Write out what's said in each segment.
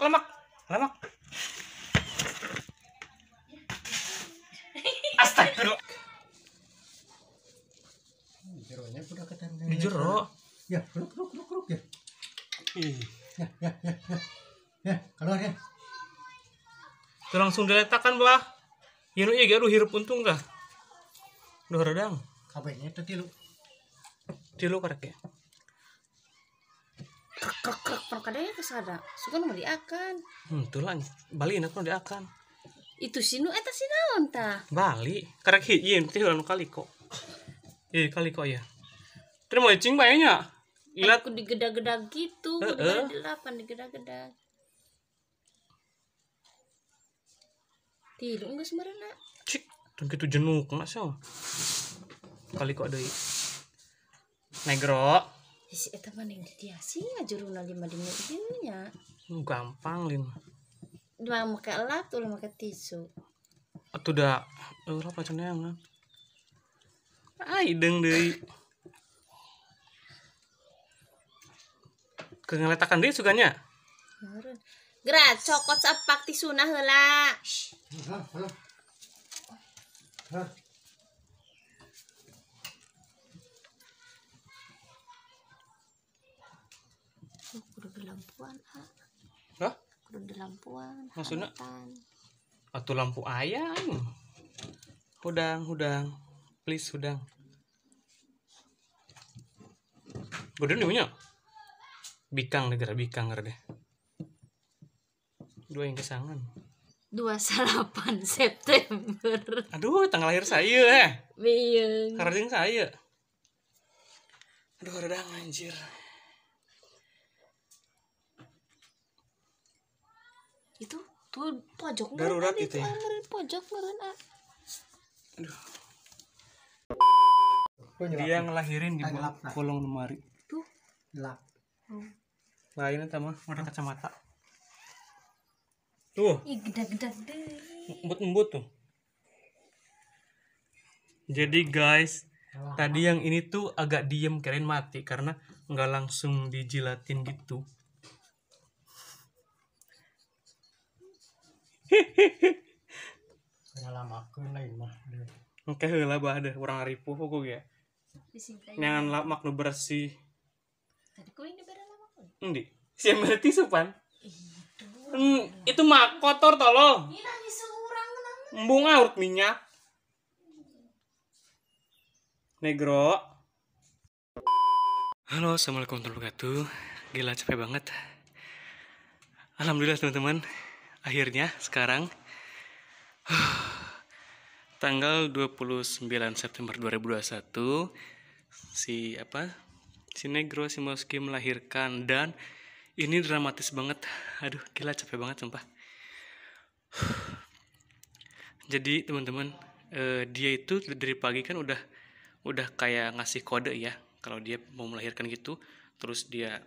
lemak, lemak. Astagfirullah. Jeronya udah ketendang. Di jero. Ya, ruk ruk ruk ruk ya. Ya, ya, ya, ya. Ya, keluar ya. Itu langsung diletakkan, Bah. Yunu ya, iya gaduh hirup untung kah? Duh redang. kabelnya itu tilu. Tilu karek ya krek krek kadang ya sada suka nomor diakan hmm tulang bali enak nomor diakan itu sinu eta naon ta bali karek hiji tuh lalu kali kok eh kali kok ya terima cing bayanya Ila... aku digeda-geda gitu uh -uh. delapan digeda-geda tidur enggak sembarangan cik dan gitu jenuk sih. kali kok deh negro isi itu mana yang dia sih ngajuruna lima dina ieu hmm, gampang lin dua make lap tuh make tisu dah, da eh, apa cuman, yang ah, ai deng deh. kengeletakan deh suganya gerak cokot sepak tisu nah heula lampuan ah, Hah? kudu di lampuan maksudnya atau lampu ayam hudang hudang please hudang Gudang nih punya bikang negara bikang gara deh dua yang kesangan dua sarapan September aduh tanggal lahir saya eh biyeng karena saya aduh redang anjir lu pojok darurat itu ya pojok meren a ah. dia ngelahirin di bawah kolong lemari tuh gelap hmm. lainnya sama ada ah. kacamata tuh ih gede gede deh embut-embut tuh jadi guys tadi yang ini tuh agak diem keren mati karena nggak langsung dijilatin gitu aku lain mah Oke lah bah deh orang ripuh ku ya. Nyangan lamak nu bersih. Tadi kau ini berapa supan. itu mah kotor tolong. Ini nangis Embung aurut ah, minyak. Negro. Halo, assalamualaikum warahmatullahi wabarakatuh. Gila capek banget. Alhamdulillah teman-teman akhirnya sekarang tanggal 29 September 2021 si apa si Negro si Moski melahirkan dan ini dramatis banget aduh gila capek banget sumpah jadi teman-teman eh, dia itu dari pagi kan udah udah kayak ngasih kode ya kalau dia mau melahirkan gitu terus dia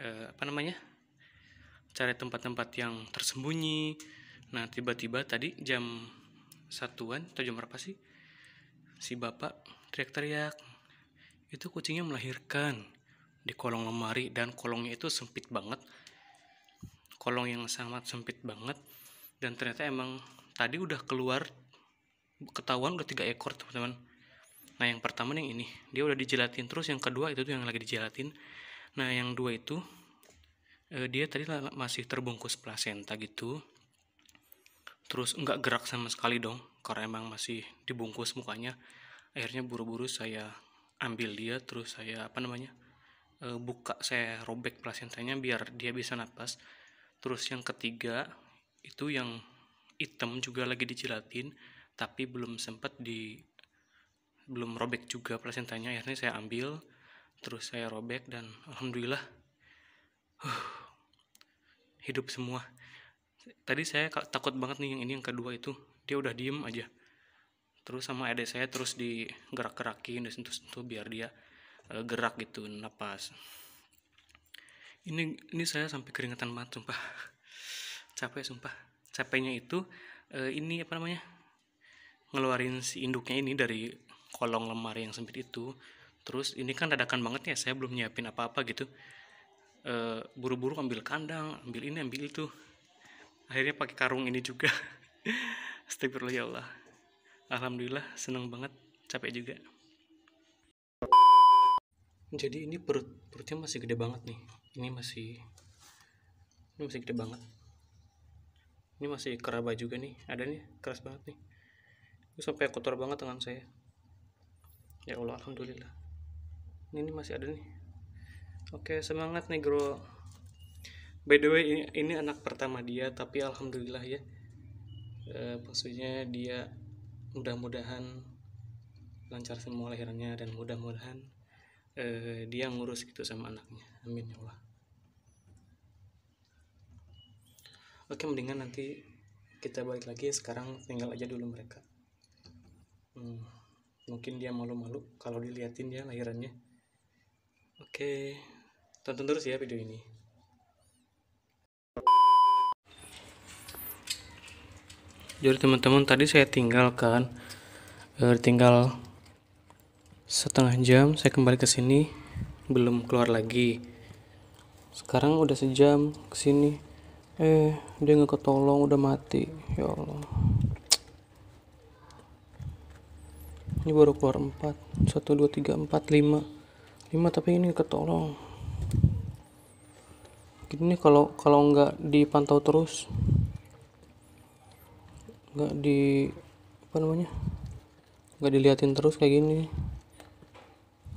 eh, apa namanya cari tempat-tempat yang tersembunyi nah tiba-tiba tadi jam satuan atau jam berapa sih si bapak teriak-teriak itu kucingnya melahirkan di kolong lemari dan kolongnya itu sempit banget kolong yang sangat sempit banget dan ternyata emang tadi udah keluar ketahuan udah tiga ekor teman-teman nah yang pertama nih ini dia udah dijelatin terus yang kedua itu tuh yang lagi dijelatin nah yang dua itu Eh, dia tadi masih terbungkus plasenta gitu terus nggak gerak sama sekali dong karena emang masih dibungkus mukanya akhirnya buru-buru saya ambil dia terus saya apa namanya eh, buka saya robek plasentanya biar dia bisa napas terus yang ketiga itu yang hitam juga lagi dijilatin tapi belum sempat di belum robek juga plasentanya akhirnya saya ambil terus saya robek dan alhamdulillah hidup semua tadi saya takut banget nih yang ini yang kedua itu dia udah diem aja terus sama adik saya terus digerak-gerakin disentuh-sentuh biar dia uh, gerak gitu napas ini ini saya sampai keringetan banget sumpah capek sumpah capeknya itu uh, ini apa namanya ngeluarin si induknya ini dari kolong lemari yang sempit itu terus ini kan dadakan banget ya saya belum nyiapin apa-apa gitu Eh, buru-buru ambil kandang ambil ini ambil itu akhirnya pakai karung ini juga Astagfirullah ya Allah Alhamdulillah seneng banget capek juga jadi ini perut perutnya masih gede banget nih ini masih ini masih gede banget ini masih keraba juga nih ada nih keras banget nih ini sampai kotor banget tangan saya ya Allah alhamdulillah ini, ini masih ada nih Oke, semangat negro. By the way, ini, ini anak pertama dia, tapi alhamdulillah ya. E, maksudnya dia mudah-mudahan lancar semua lahirannya dan mudah-mudahan e, dia ngurus gitu sama anaknya. Amin ya Allah. Oke, mendingan nanti kita balik lagi. Sekarang tinggal aja dulu mereka. Hmm, mungkin dia malu-malu kalau diliatin ya lahirannya. Oke. Okay. Tonton terus ya video ini. Jadi teman-teman tadi saya tinggalkan e, tinggal setengah jam saya kembali ke sini belum keluar lagi. Sekarang udah sejam ke sini. Eh, dia nggak ketolong udah mati. Ya Allah. Ini baru keluar 4 1 2 3 4 5 5 tapi ini ketolong ini kalau kalau nggak dipantau terus nggak di apa namanya nggak diliatin terus kayak gini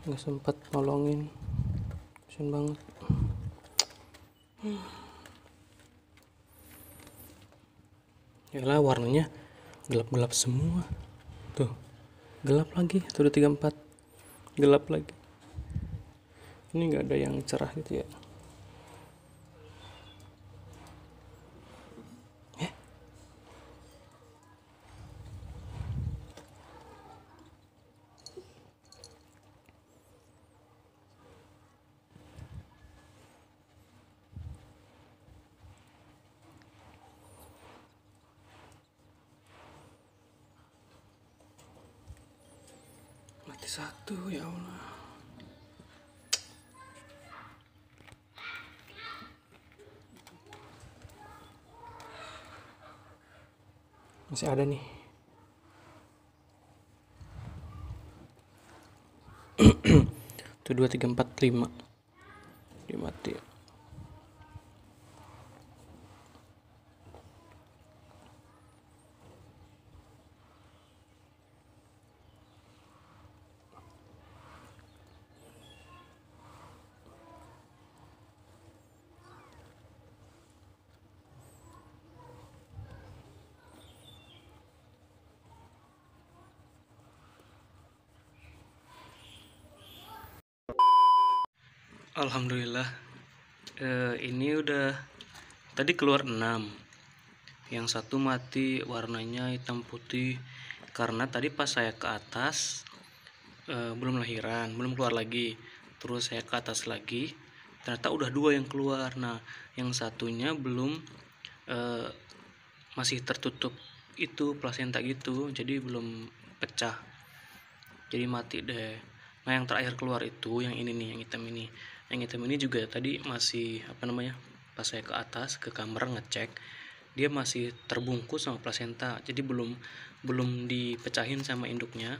nggak sempat nolongin kasian banget Ya lah, warnanya gelap-gelap semua tuh gelap lagi tuh udah empat, gelap lagi ini nggak ada yang cerah gitu ya mati satu ya Allah masih ada nih tuh dua tiga empat lima Alhamdulillah eh, ini udah tadi keluar 6 yang satu mati warnanya hitam putih karena tadi pas saya ke atas eh, belum lahiran belum keluar lagi terus saya ke atas lagi ternyata udah dua yang keluar nah yang satunya belum eh, masih tertutup itu plasenta gitu jadi belum pecah jadi mati deh nah yang terakhir keluar itu yang ini nih yang hitam ini yang hitam ini juga tadi masih apa namanya pas saya ke atas ke kamar ngecek dia masih terbungkus sama placenta jadi belum belum dipecahin sama induknya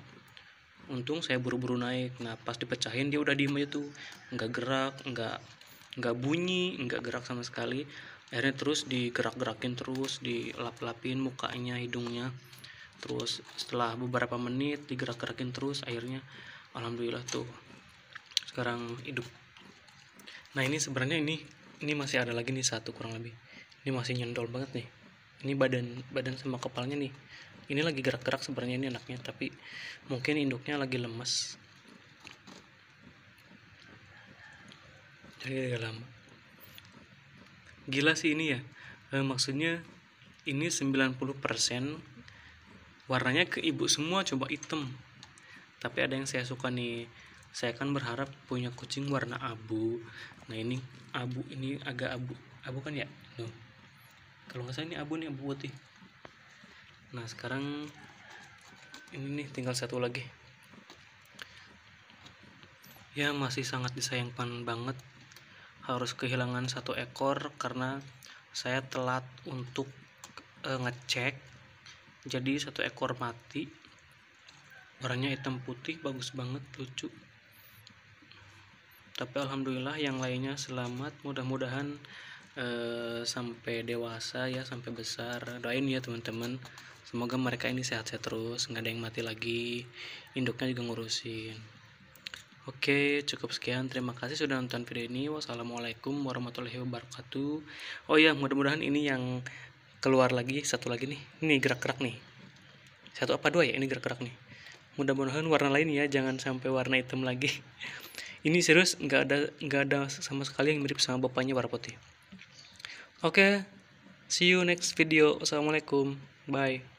untung saya buru-buru naik nah pas dipecahin dia udah diem aja tuh nggak gerak nggak nggak bunyi nggak gerak sama sekali akhirnya terus digerak-gerakin terus dilap-lapin mukanya hidungnya terus setelah beberapa menit digerak-gerakin terus akhirnya alhamdulillah tuh sekarang hidup nah ini sebenarnya ini ini masih ada lagi nih satu kurang lebih ini masih nyendol banget nih ini badan badan sama kepalanya nih ini lagi gerak-gerak sebenarnya ini anaknya tapi mungkin induknya lagi lemes jadi agak lama gila sih ini ya e, maksudnya ini 90% warnanya ke ibu semua coba hitam tapi ada yang saya suka nih saya kan berharap punya kucing warna abu nah ini abu ini agak abu abu kan ya tuh kalau nggak salah ini abu nih abu putih nah sekarang ini nih tinggal satu lagi ya masih sangat disayangkan banget harus kehilangan satu ekor karena saya telat untuk e, ngecek jadi satu ekor mati warnanya hitam putih bagus banget lucu tapi alhamdulillah yang lainnya selamat mudah-mudahan eh, sampai dewasa ya sampai besar doain ya teman-teman semoga mereka ini sehat-sehat terus nggak ada yang mati lagi induknya juga ngurusin Oke, cukup sekian. Terima kasih sudah nonton video ini. Wassalamualaikum warahmatullahi wabarakatuh. Oh ya, mudah-mudahan ini yang keluar lagi satu lagi nih. Ini gerak-gerak nih. Satu apa dua ya? Ini gerak-gerak nih. Mudah-mudahan warna lain ya, jangan sampai warna hitam lagi. ini serius nggak ada nggak ada sama sekali yang mirip sama bapaknya Warapoti oke okay, see you next video assalamualaikum bye